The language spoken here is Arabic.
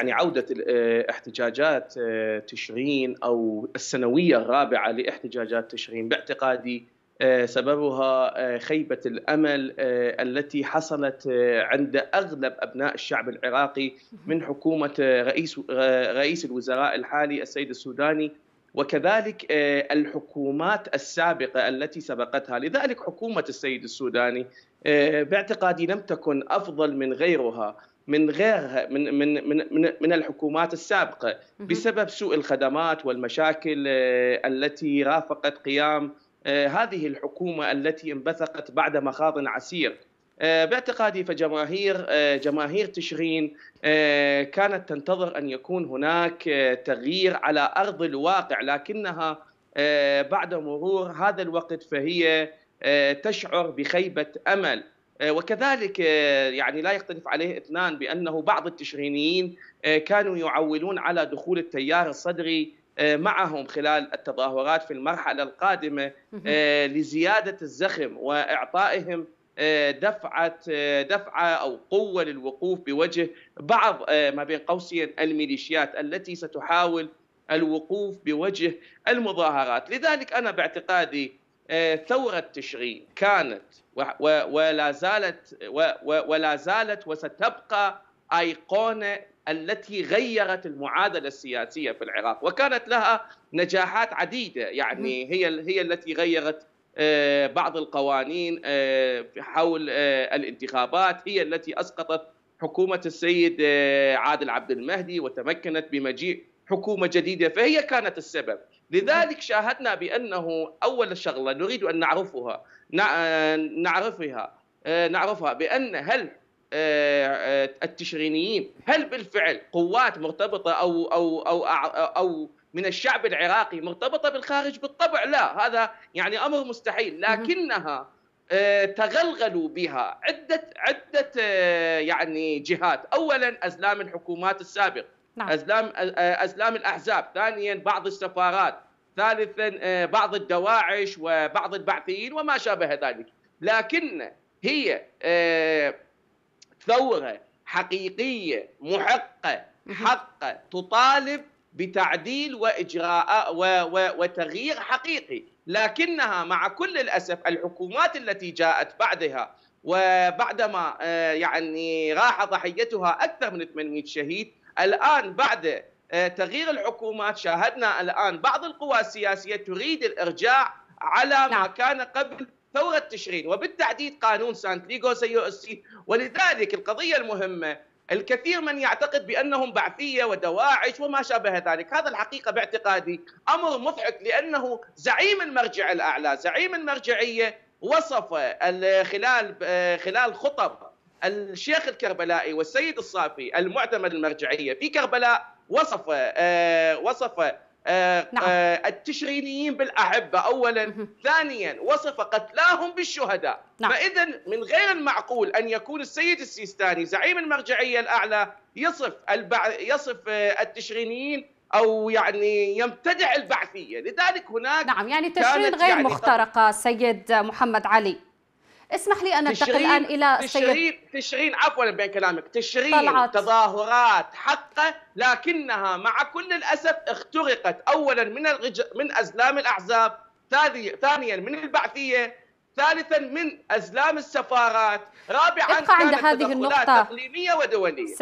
يعني عودة آه، احتجاجات آه، تشرين أو السنوية الرابعة لاحتجاجات تشرين باعتقادي آه، سببها خيبة الأمل التي حصلت عند أغلب أبناء الشعب العراقي من حكومة رئيس رئيس الوزراء الحالي السيد السوداني وكذلك الحكومات السابقة التي سبقتها لذلك حكومة السيد السوداني باعتقادي لم تكن أفضل من غيرها من غيرها من من من من الحكومات السابقه بسبب سوء الخدمات والمشاكل آه، التي رافقت قيام آه، هذه الحكومه التي انبثقت بعد مخاض عسير آه، باعتقادي فجماهير جماهير تشرين كانت تنتظر ان يكون هناك تغيير على ارض الواقع لكنها بعد مرور هذا الوقت فهي تشعر بخيبه امل آه، وكذلك آه، يعني لا يختلف عليه اثنان بانه بعض التشرينيين آه، كانوا يعولون على دخول التيار الصدري معهم خلال التظاهرات في المرحله القادمه لزياده الزخم واعطائهم دفعه دفعه او قوه للوقوف بوجه بعض ما بين قوسين الميليشيات التي ستحاول الوقوف بوجه المظاهرات، لذلك انا باعتقادي آه، ثورة تشرين كانت ولا زالت ولا زالت وستبقى أيقونة التي غيرت المعادلة السياسية في العراق وكانت لها نجاحات عديدة يعني هي هي التي غيرت آه، بعض القوانين آه، حول الانتخابات هي التي أسقطت حكومة السيد آه، عادل عبد المهدي وتمكنت بمجيء حكومة جديدة فهي كانت السبب لذلك شاهدنا بأنه أول شغلة نريد أن نعرفها آه، نعرفها آه، نعرفها بأن هل التشرينيين هل بالفعل قوات مرتبطة أو أو أو أو من الشعب العراقي مرتبطة بالخارج بالطبع لا هذا يعني أمر مستحيل لكنها آه، تغلغلوا بها عده عده آه، يعني جهات، اولا ازلام الحكومات السابقه نعم. ازلام آه، ازلام الاحزاب، ثانيا بعض السفارات، ثالثا بعض الدواعش وبعض البعثيين وما شابه ذلك، لكن هي ثوره حقيقيه محقه حقه تطالب بتعديل واجراء وتغيير حقيقي لكنها مع كل الاسف الحكومات التي جاءت بعدها وبعدما آه، يعني راح ضحيتها اكثر من 800 شهيد الان بعد آه، تغيير الحكومات شاهدنا الان بعض القوى السياسيه تريد الارجاع على ما نعم. كان قبل ثوره تشرين وبالتحديد قانون سانت ليغو سيؤسي ولذلك القضيه المهمه الكثير من يعتقد بأنهم بعثية ودواعش وما شابه ذلك هذا الحقيقة باعتقادي أمر مضحك لأنه زعيم المرجع الأعلى زعيم المرجعية وصف خلال خلال خطب الشيخ الكربلائي والسيد الصافي المعتمد المرجعية في كربلاء وصف آه، وصف آه، نعم. آه، التشرينيين بالأحبة أولا ثانيا وصف قتلاهم بالشهداء نعم. فإذا من غير المعقول أن يكون السيد السيستاني زعيم المرجعية الأعلى يصف البع... يصف آه، التشرينيين أو يعني يمتدع البعثية لذلك هناك نعم يعني تشرين غير يعني مخترقة سيد محمد علي اسمح لي أن أنتقل الآن إلى تشغيل تشرين عفوا بين كلامك تشرين طلعت. تظاهرات حقه لكنها مع كل الأسف اخترقت أولا من الغج... من أزلام الأحزاب ثانيا من البعثية ثالثا من أزلام السفارات رابعا ابقى عند هذه النقطة تقليمية ودولية